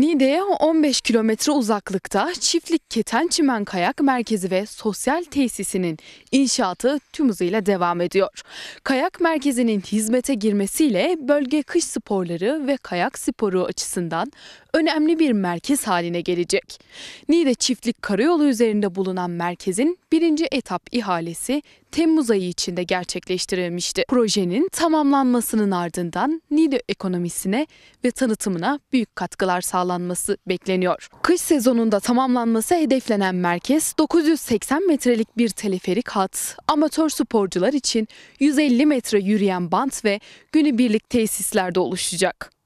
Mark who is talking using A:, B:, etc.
A: Niğde'ye 15 kilometre uzaklıkta çiftlik Keten Çimen Kayak Merkezi ve Sosyal Tesisinin inşaatı tüm hızıyla devam ediyor. Kayak merkezinin hizmete girmesiyle bölge kış sporları ve kayak sporu açısından önemli bir merkez haline gelecek. Niğde Çiftlik Karayolu üzerinde bulunan merkezin birinci etap ihalesi Temmuz ayı içinde gerçekleştirilmişti. Projenin tamamlanmasının ardından Niğde ekonomisine ve tanıtımına büyük katkılar sağladı sağlanması bekleniyor. Kış sezonunda tamamlanması hedeflenen merkez 980 metrelik bir teleferik hat, amatör sporcular için 150 metre yürüyen bant ve günübirlik tesislerde oluşacak.